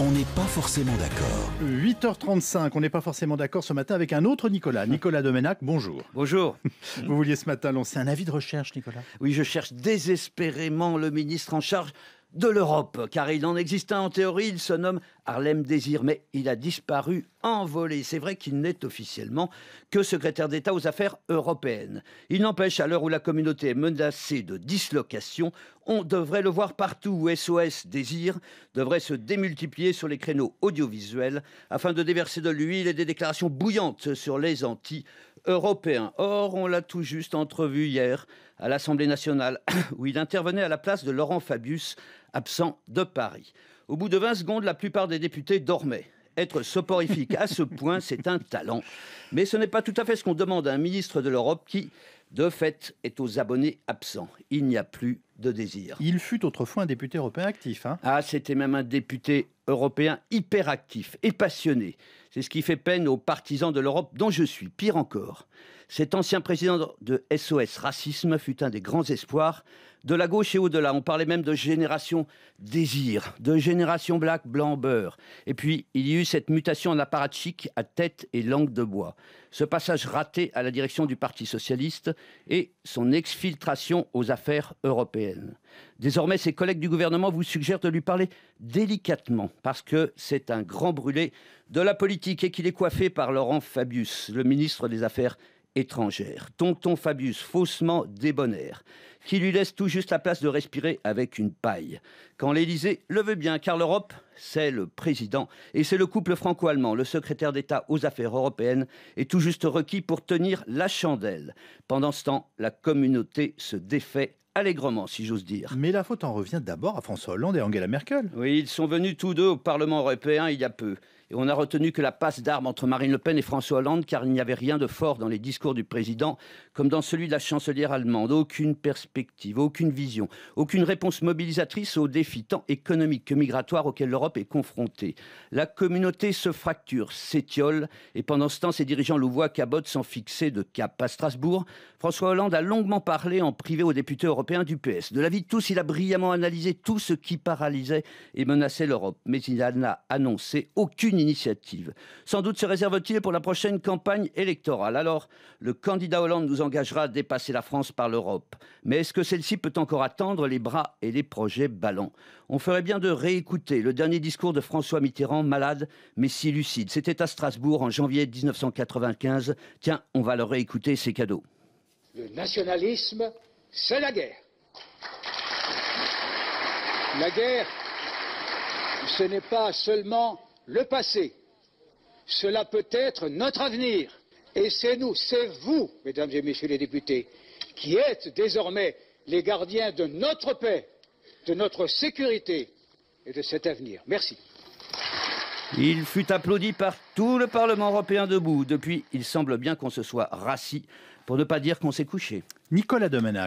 On n'est pas forcément d'accord. 8h35, on n'est pas forcément d'accord ce matin avec un autre Nicolas. Nicolas Domenac, bonjour. Bonjour. Vous vouliez ce matin lancer un avis de recherche, Nicolas Oui, je cherche désespérément le ministre en charge de l'Europe, car il en existait en théorie, il se nomme Harlem Désir, mais il a disparu envolé. C'est vrai qu'il n'est officiellement que secrétaire d'État aux affaires européennes. Il n'empêche, à l'heure où la communauté est menacée de dislocation, on devrait le voir partout où SOS Désir devrait se démultiplier sur les créneaux audiovisuels afin de déverser de l'huile et des déclarations bouillantes sur les Antilles européen. Or, on l'a tout juste entrevu hier à l'Assemblée nationale, où il intervenait à la place de Laurent Fabius, absent de Paris. Au bout de 20 secondes, la plupart des députés dormaient. Être soporifique à ce point, c'est un talent. Mais ce n'est pas tout à fait ce qu'on demande à un ministre de l'Europe qui, de fait, est aux abonnés absents. Il n'y a plus de désir. Il fut autrefois un député européen actif. Hein. ah, c'était même un député européen hyperactif et passionné. C'est ce qui fait peine aux partisans de l'Europe dont je suis. Pire encore, cet ancien président de SOS Racisme fut un des grands espoirs de la gauche et au-delà. On parlait même de génération désir, de génération black, blanc, beurre. Et puis, il y eut cette mutation en chic à tête et langue de bois. Ce passage raté à la direction du Parti socialiste et son exfiltration aux affaires européennes. Désormais, ses collègues du gouvernement vous suggèrent de lui parler délicatement, parce que c'est un grand brûlé de la politique et qu'il est coiffé par Laurent Fabius, le ministre des Affaires étrangères. Tonton Fabius, faussement débonnaire, qui lui laisse tout juste la place de respirer avec une paille. Quand l'Élysée le veut bien, car l'Europe, c'est le président. Et c'est le couple franco-allemand, le secrétaire d'État aux affaires européennes, est tout juste requis pour tenir la chandelle. Pendant ce temps, la communauté se défait allègrement, si j'ose dire. Mais la faute en revient d'abord à François Hollande et Angela Merkel. Oui, ils sont venus tous deux au Parlement européen il y a peu. Et on a retenu que la passe d'armes entre Marine Le Pen et François Hollande, car il n'y avait rien de fort dans les discours du président, comme dans celui de la chancelière allemande. Aucune perspective, aucune vision, aucune réponse mobilisatrice aux défis tant économiques que migratoires auxquels l'Europe est confrontée. La communauté se fracture, s'étiole, et pendant ce temps, ses dirigeants louvois cabotent sans fixer de cap. À Strasbourg, François Hollande a longuement parlé en privé aux députés européens du PS. De la vie de tous, il a brillamment analysé tout ce qui paralysait et menaçait l'Europe, mais il n'a annoncé aucune initiative. Sans doute se réserve-t-il pour la prochaine campagne électorale. Alors, le candidat Hollande nous engagera à dépasser la France par l'Europe. Mais est-ce que celle-ci peut encore attendre les bras et les projets ballants On ferait bien de réécouter le dernier discours de François Mitterrand, malade mais si lucide. C'était à Strasbourg en janvier 1995. Tiens, on va le réécouter, ces cadeaux. Le nationalisme, c'est la guerre. La guerre, ce n'est pas seulement le passé, cela peut être notre avenir. Et c'est nous, c'est vous, mesdames et messieurs les députés, qui êtes désormais les gardiens de notre paix, de notre sécurité et de cet avenir. Merci. Il fut applaudi par tout le Parlement européen debout. Depuis, il semble bien qu'on se soit rassis, pour ne pas dire qu'on s'est couché. Nicolas Domenac.